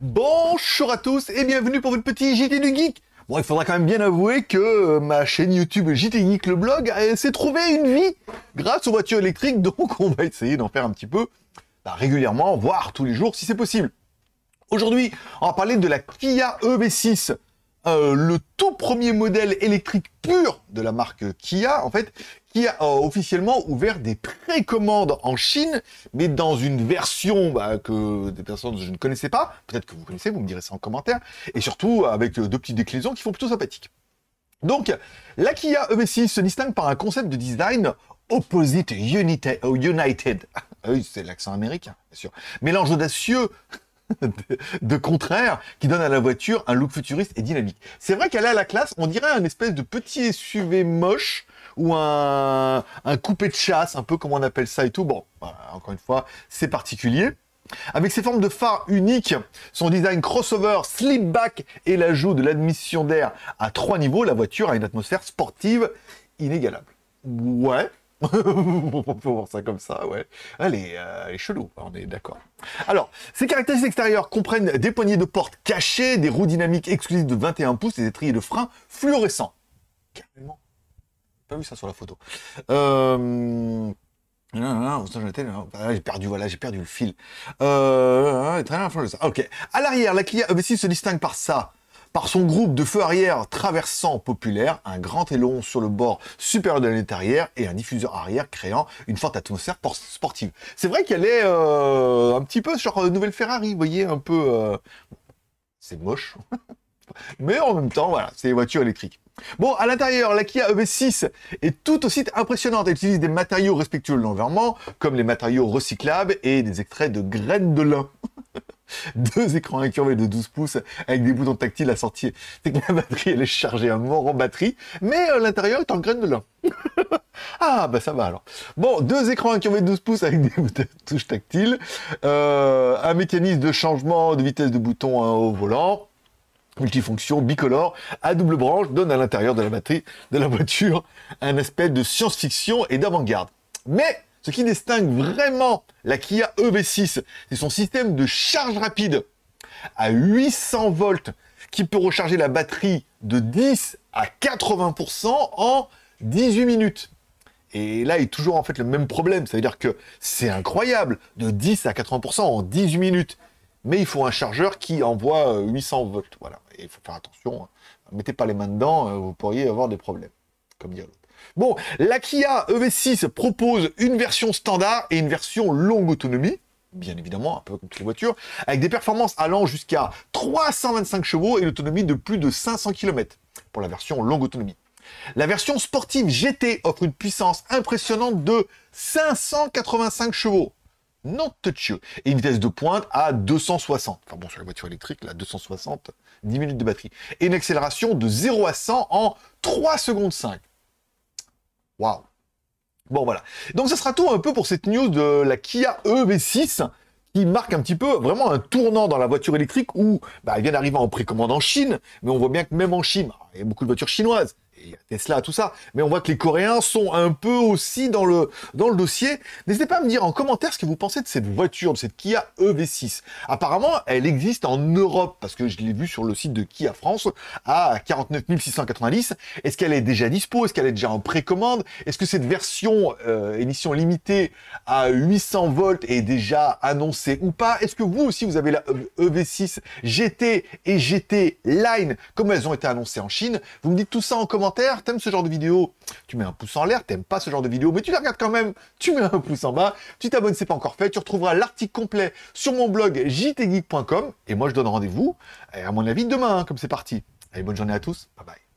Bonjour à tous et bienvenue pour votre petit JT du Geek Bon, il faudra quand même bien avouer que euh, ma chaîne YouTube JT Geek le blog s'est trouvé une vie grâce aux voitures électriques, donc on va essayer d'en faire un petit peu bah, régulièrement, voire tous les jours si c'est possible. Aujourd'hui, on va parler de la Kia EV6. Euh, le tout premier modèle électrique pur de la marque Kia, en fait, qui a euh, officiellement ouvert des précommandes en Chine, mais dans une version bah, que des personnes je ne connaissais pas. Peut-être que vous connaissez, vous me direz ça en commentaire. Et surtout avec euh, deux petites déclinaisons qui font plutôt sympathique. Donc, la Kia EV6 se distingue par un concept de design opposite united. united. Ah oui, c'est l'accent américain, bien sûr. Mélange audacieux de contraire qui donne à la voiture un look futuriste et dynamique. C'est vrai qu'elle a la classe, on dirait un espèce de petit SUV moche ou un, un coupé de chasse, un peu comme on appelle ça et tout. Bon, encore une fois, c'est particulier. Avec ses formes de phare uniques, son design crossover, slip-back et l'ajout de l'admission d'air à trois niveaux, la voiture a une atmosphère sportive inégalable. Ouais, on peut voir ça comme ça, ouais. Elle est, chelou, on est d'accord. Alors, ces caractéristiques extérieures comprennent des poignées de porte cachées, des roues dynamiques exclusives de 21 pouces et des triers de frein fluorescents. Carrément. Pas vu ça sur la photo. Euh... J'ai perdu, voilà, j'ai perdu le fil. Euh... ça. ok. À l'arrière, la Kia, EV6 se distingue par ça par son groupe de feux arrière traversant populaire, un grand élon sur le bord supérieur de la lunette arrière et un diffuseur arrière créant une forte atmosphère sportive. C'est vrai qu'elle est euh, un petit peu genre euh, nouvelle Ferrari, vous voyez, un peu... Euh, c'est moche. Mais en même temps, voilà, c'est une voiture électrique. Bon, à l'intérieur, la Kia EV6 est tout aussi impressionnante. Elle utilise des matériaux respectueux de l'environnement, comme les matériaux recyclables et des extraits de graines de lin. deux écrans incurvés de 12 pouces avec des boutons tactiles à sortir. C'est que la batterie, elle est chargée à mort en batterie, mais euh, l'intérieur est en graine de lin. ah, bah ça va alors. Bon, deux écrans incurvés de 12 pouces avec des touches tactiles, euh, un mécanisme de changement de vitesse de bouton au volant, multifonction, bicolore, à double branche, donne à l'intérieur de la batterie de la voiture un aspect de science-fiction et d'avant-garde. Mais ce qui distingue vraiment la Kia EV6, c'est son système de charge rapide à 800 volts qui peut recharger la batterie de 10 à 80% en 18 minutes. Et là, il y a toujours en fait le même problème. cest à dire que c'est incroyable, de 10 à 80% en 18 minutes. Mais il faut un chargeur qui envoie 800 euh, volts. Voilà. il faut faire attention. Hein. Mettez pas les mains dedans, euh, vous pourriez avoir des problèmes, comme dit Bon, la Kia EV6 propose une version standard et une version longue autonomie bien évidemment, un peu comme toutes les voitures, avec des performances allant jusqu'à 325 chevaux et autonomie de plus de 500 km pour la version longue autonomie. La version sportive GT offre une puissance impressionnante de 585 chevaux, non toucheux, et une vitesse de pointe à 260. Enfin bon, sur les voitures électriques, là, 260, 10 minutes de batterie. Et une accélération de 0 à 100 en 3 secondes 5. Waouh Bon, voilà. Donc, ça sera tout un peu pour cette news de la Kia EV6 qui marque un petit peu vraiment un tournant dans la voiture électrique où bah, elle vient d'arriver en précommande en Chine, mais on voit bien que même en Chine, il y a beaucoup de voitures chinoises, Tesla, tout ça. Mais on voit que les Coréens sont un peu aussi dans le, dans le dossier. N'hésitez pas à me dire en commentaire ce que vous pensez de cette voiture, de cette Kia EV6. Apparemment, elle existe en Europe, parce que je l'ai vu sur le site de Kia France, à 49 690. Est-ce qu'elle est déjà dispo Est-ce qu'elle est déjà en précommande Est-ce que cette version euh, émission limitée à 800 volts est déjà annoncée ou pas Est-ce que vous aussi, vous avez la EV6 GT et GT Line, comme elles ont été annoncées en Chine Vous me dites tout ça en commentaire T'aimes ce genre de vidéo Tu mets un pouce en l'air. T'aimes pas ce genre de vidéo, mais tu la regardes quand même. Tu mets un pouce en bas. Tu t'abonnes, c'est pas encore fait. Tu retrouveras l'article complet sur mon blog jtgeek.com. Et moi, je donne rendez-vous, eh, à mon avis, demain, hein, comme c'est parti. Allez, bonne journée à tous. Bye bye.